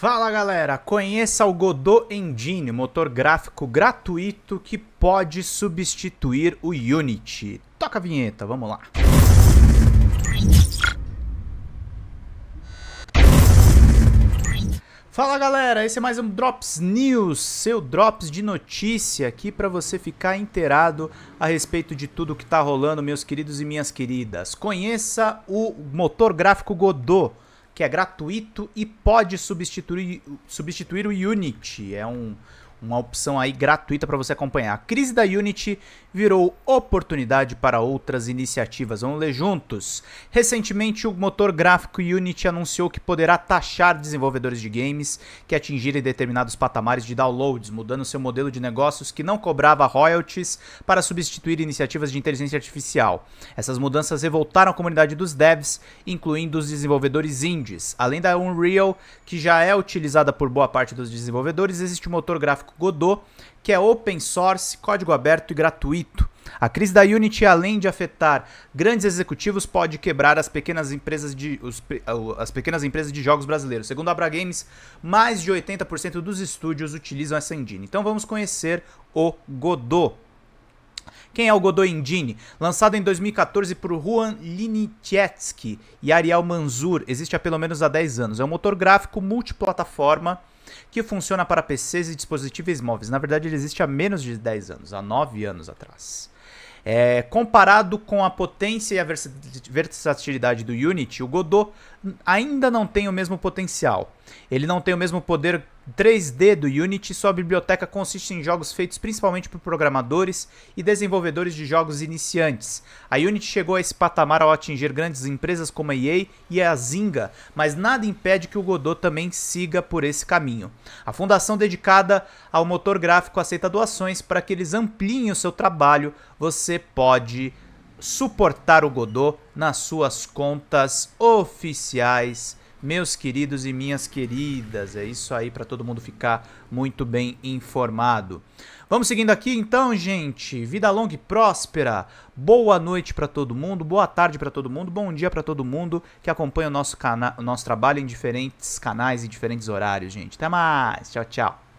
Fala galera, conheça o Godot Engine, motor gráfico gratuito que pode substituir o Unity. Toca a vinheta, vamos lá. Fala galera, esse é mais um Drops News, seu drops de notícia aqui para você ficar inteirado a respeito de tudo que tá rolando, meus queridos e minhas queridas. Conheça o motor gráfico Godot que é gratuito e pode substituir, substituir o Unity. É um, uma opção aí gratuita para você acompanhar. A crise da Unity virou oportunidade para outras iniciativas. Vamos ler juntos. Recentemente, o motor gráfico Unity anunciou que poderá taxar desenvolvedores de games que atingirem determinados patamares de downloads, mudando seu modelo de negócios que não cobrava royalties para substituir iniciativas de inteligência artificial. Essas mudanças revoltaram a comunidade dos devs, incluindo os desenvolvedores indies. Além da Unreal, que já é utilizada por boa parte dos desenvolvedores, existe o motor gráfico Godot, que é open source, código aberto e gratuito. A crise da Unity, além de afetar grandes executivos, pode quebrar as pequenas empresas de, os, as pequenas empresas de jogos brasileiros. Segundo a Abra Games, mais de 80% dos estúdios utilizam essa engine. Então vamos conhecer o Godot. Quem é o Godoy Indini? Lançado em 2014 por Juan Linichetsky e Ariel Manzur, existe há pelo menos há 10 anos. É um motor gráfico multiplataforma que funciona para PCs e dispositivos móveis. Na verdade, ele existe há menos de 10 anos, há 9 anos atrás. É, comparado com a potência e a versatilidade do Unity, o Godot ainda não tem o mesmo potencial. Ele não tem o mesmo poder 3D do Unity, sua biblioteca consiste em jogos feitos principalmente por programadores e desenvolvedores de jogos iniciantes. A Unity chegou a esse patamar ao atingir grandes empresas como a EA e a Zynga, mas nada impede que o Godot também siga por esse caminho. A fundação dedicada ao motor gráfico aceita doações para que eles ampliem o seu trabalho. Você pode suportar o Godot nas suas contas oficiais meus queridos e minhas queridas. É isso aí para todo mundo ficar muito bem informado. Vamos seguindo aqui então, gente. Vida longa e próspera. Boa noite para todo mundo, boa tarde para todo mundo, bom dia para todo mundo que acompanha o nosso, cana nosso trabalho em diferentes canais e diferentes horários, gente. Até mais. Tchau, tchau.